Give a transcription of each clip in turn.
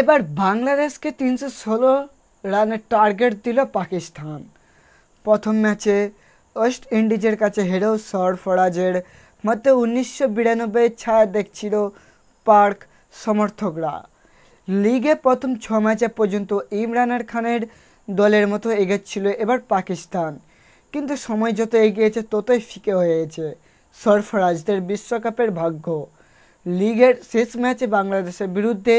এবার বাংলাদেশকে তিনশো ষোলো রানের টার্গেট দিল পাকিস্তান প্রথম ম্যাচে ওয়েস্ট ইন্ডিজের কাছে হেরেও সরফরাজের মধ্যে উনিশশো বিরানব্বই ছায়া দেখছিল পার্ক সমর্থকরা লিগে প্রথম ছ ম্যাচে পর্যন্ত ইমরান খানের দলের মতো এগোচ্ছিল এবার পাকিস্তান কিন্তু সময় যত এগিয়েছে ততই ফিকে হয়েছে সরফরাজদের বিশ্বকাপের ভাগ্য লিগের শেষ ম্যাচে বাংলাদেশের বিরুদ্ধে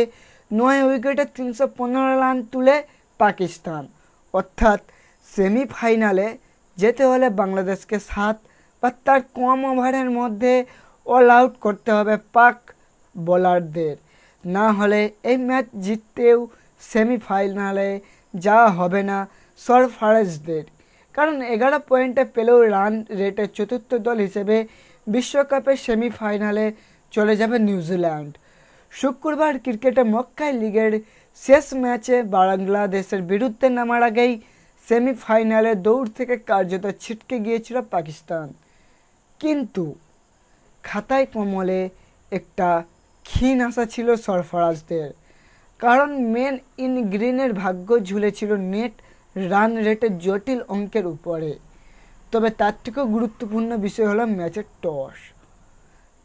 নয় উইকেটে তিনশো পনেরো রান তুলে পাকিস্তান অর্থাৎ সেমিফাইনালে যেতে হলে বাংলাদেশকে সাত বা তার কম ওভারের মধ্যে অল আউট করতে হবে পাক বোলারদের না হলে এই ম্যাচ জিততেও সেমিফাইনালে যাওয়া হবে না সরফারেজদের কারণ এগারো পয়েন্টে পেলেও রান রেটের চতুর্থ দল হিসেবে বিশ্বকাপের সেমিফাইনালে চলে যাবে নিউজিল্যান্ড শুক্রবার ক্রিকেটে মক্কাই লিগের শেষ ম্যাচে বাংলাদেশের বিরুদ্ধে নামার আগেই সেমিফাইনালে দৌড় থেকে কার্যত ছিটকে গিয়েছিল পাকিস্তান কিন্তু খাতায় কমলে একটা ক্ষীণ আশা ছিল সরফরাজদের কারণ মেন ইন গ্রিনের ভাগ্য ঝুলেছিল নেট রান রেটের জটিল অঙ্কের উপরে তবে তার থেকেও গুরুত্বপূর্ণ বিষয় হলো ম্যাচের টস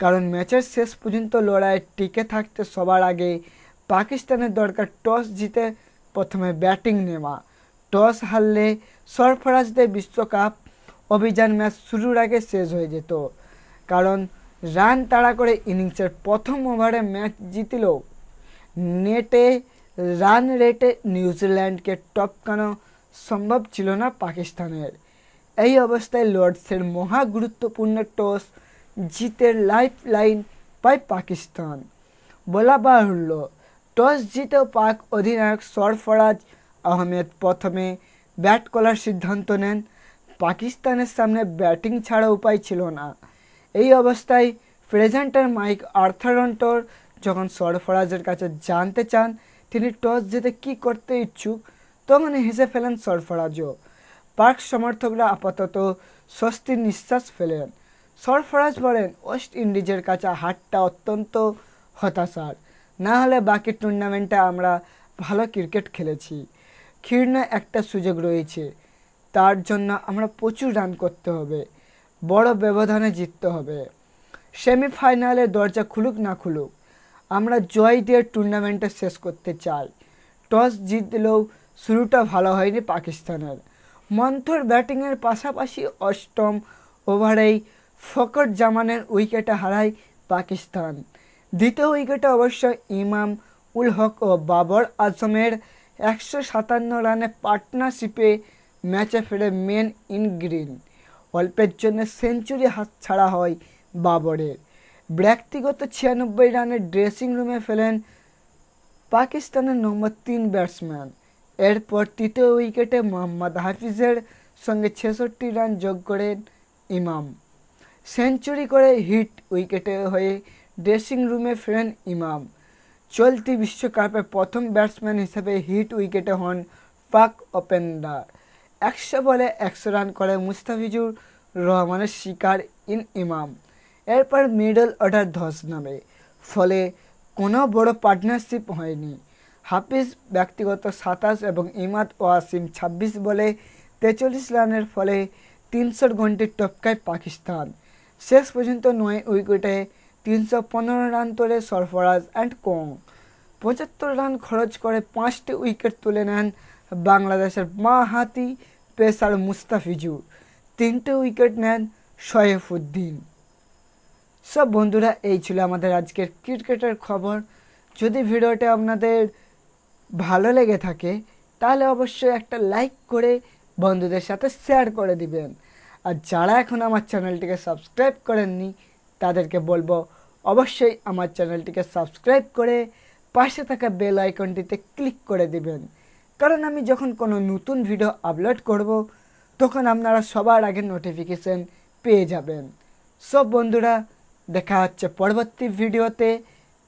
কারণ ম্যাচের শেষ পর্যন্ত লড়াই টিকে থাকতে সবার আগে পাকিস্তানের দরকার টস জিতে প্রথমে ব্যাটিং নেওয়া টস হারলে সরফরাজদের বিশ্বকাপ অভিযান ম্যাচ শুরুর আগে শেষ হয়ে যেত কারণ রান তাড়া করে ইনিংসের প্রথম ওভারে ম্যাচ জিতিল নেটে রান রেটে নিউজিল্যান্ডকে টপকানো সম্ভব ছিল না পাকিস্তানের এই অবস্থায় লর্ডসের মহা গুরুত্বপূর্ণ টস জিতের লাইফ লাইন পায় পাকিস্তান বলা বাহুল্য টস জিতেও পাক অধিনায়ক সরফরাজ আহমেদ প্রথমে ব্যাট করার সিদ্ধান্ত নেন পাকিস্তানের সামনে ব্যাটিং ছাড়া উপায় ছিল না এই অবস্থায় প্রেজেন্টার মাইক আর্থারন্টর যখন সরফরাজের কাছে জানতে চান তিনি টস জিতে কি করতে ইচ্ছুক তখন হেসে ফেলেন সরফরাজও পার্ক সমর্থকরা আপাতত স্বস্তির নিঃশ্বাস ফেলেন সরফরাজ বলেন ওয়েস্ট ইন্ডিজের কাছে হারটা অত্যন্ত হতাশার না হলে বাকি টুর্নামেন্টে আমরা ভালো ক্রিকেট খেলেছি ক্ষীর্ণ একটা সুযোগ রয়েছে তার জন্য আমরা প্রচুর রান করতে হবে বড় ব্যবধানে জিততে হবে সেমিফাইনালে দরজা খুলুক না খুলুক আমরা জয় দিয়ে টুর্নামেন্টটা শেষ করতে চাই টস জিতলেও শুরুটা ভালো হয়নি পাকিস্তানের মন্থর ব্যাটিংয়ের পাশাপাশি অষ্টম ওভারেই ফকট জামানের উইকেটে হারায় পাকিস্তান দ্বিতীয় উইকেটে অবশ্য ইমাম উল হক ও বাবর আজমের একশো সাতান্ন রানে পার্টনারশিপে ম্যাচে ফেরে মেন ইন গ্রিন অল্পের জন্য সেঞ্চুরি হাত ছাড়া হয় বাবরের ব্যক্তিগত ছিয়ানব্বই রানে ড্রেসিং রুমে ফেলেন পাকিস্তানের নম্বর তিন ব্যাটসম্যান এরপর তৃতীয় উইকেটে মোহাম্মদ হাফিজের সঙ্গে ছেষট্টি রান যোগ করেন ইমাম সেঞ্চুরি করে হিট উইকেটে হয়ে ড্রেসিং রুমে ফেরেন ইমাম চলতি বিশ্বকাপে প্রথম ব্যাটসম্যান হিসেবে হিট উইকেটে হন পাক ওপেনার একশো বলে একশো রান করে মুস্তাফিজুর রহমানের শিকার ইন ইমাম এরপর মিডল অর্ডার ধস নামে ফলে কোনো বড় পার্টনারশিপ হয়নি হাফিজ ব্যক্তিগত সাতাশ এবং ইমাদ ওয়াসিম ২৬ বলে তেচল্লিশ রানের ফলে তিনশোর ঘন্টির টপকায় পাকিস্তান শেষ পর্যন্ত নয় উইকেটে তিনশো পনেরো রান তোলে সরফরাজ অ্যান্ড কং পঁচাত্তর রান খরচ করে পাঁচটি উইকেট তুলে নেন বাংলাদেশের মা হাতি পেসার মুস্তাফিজুর তিনটে উইকেট নেন শয়েফুদ্দিন সব বন্ধুরা এই ছিল আমাদের আজকের ক্রিকেটের খবর যদি ভিডিওটা আপনাদের ভালো লেগে থাকে তাহলে অবশ্যই একটা লাইক করে বন্ধুদের সাথে শেয়ার করে দিবেন আর যারা এখন আমার চ্যানেলটিকে সাবস্ক্রাইব করেননি তাদেরকে বলবো অবশ্যই আমার চ্যানেলটিকে সাবস্ক্রাইব করে পাশে থাকা বেল আইকনটিতে ক্লিক করে দেবেন কারণ আমি যখন কোনো নতুন ভিডিও আপলোড করব তখন আপনারা সবার আগে নোটিফিকেশন পেয়ে যাবেন সব বন্ধুরা দেখা হচ্ছে পরবর্তী ভিডিওতে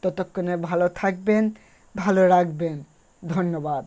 ততক্ষণে ভালো থাকবেন ভালো রাখবেন ধন্যবাদ